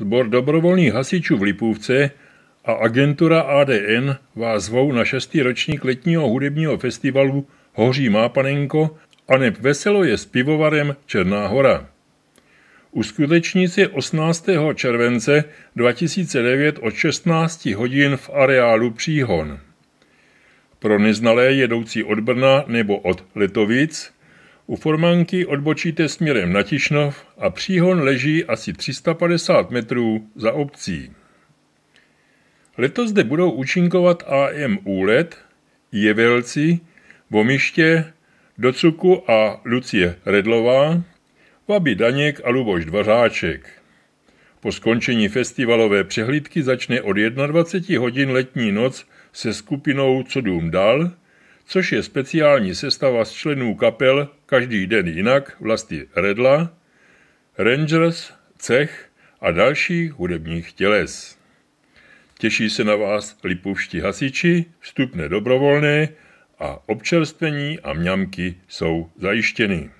Zbor dobrovolných hasičů v Lipůvce a agentura ADN vás zvou na šestý ročník letního hudebního festivalu Hoří má panenko a neb veselo je s pivovarem Černá hora. Uskuteční se 18. července 2009 od 16 hodin v areálu Příhon. Pro neznalé jedoucí od Brna nebo od Letovic u Formanky odbočíte směrem na Tišnov a Příhon leží asi 350 metrů za obcí. Letos zde budou účinkovat AM Úlet, Jevelci, Vomiště, Docuku a Lucie Redlová, Vabi Daněk a Luboš Dvařáček. Po skončení festivalové přehlídky začne od 21 hodin letní noc se skupinou Co dům dal – což je speciální sestava z členů kapel Každý den jinak vlasti Redla, Rangers, Cech a dalších hudebních těles. Těší se na vás lipuvští hasiči, vstupné dobrovolné a občerstvení a mňamky jsou zajištěny.